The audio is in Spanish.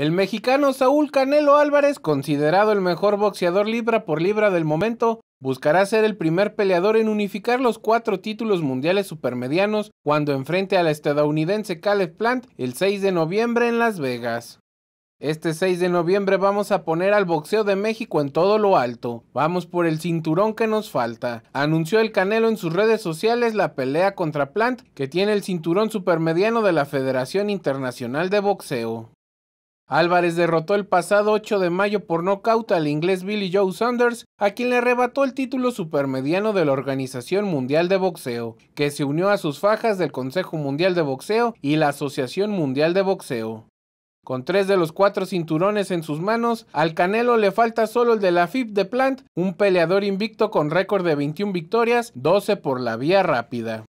El mexicano Saúl Canelo Álvarez, considerado el mejor boxeador libra por libra del momento, buscará ser el primer peleador en unificar los cuatro títulos mundiales supermedianos cuando enfrente al estadounidense Caleb Plant el 6 de noviembre en Las Vegas. Este 6 de noviembre vamos a poner al boxeo de México en todo lo alto. Vamos por el cinturón que nos falta. Anunció el Canelo en sus redes sociales la pelea contra Plant, que tiene el cinturón supermediano de la Federación Internacional de Boxeo. Álvarez derrotó el pasado 8 de mayo por nocaut al inglés Billy Joe Saunders, a quien le arrebató el título supermediano de la Organización Mundial de Boxeo, que se unió a sus fajas del Consejo Mundial de Boxeo y la Asociación Mundial de Boxeo. Con tres de los cuatro cinturones en sus manos, al Canelo le falta solo el de la FIB de Plant, un peleador invicto con récord de 21 victorias, 12 por la vía rápida.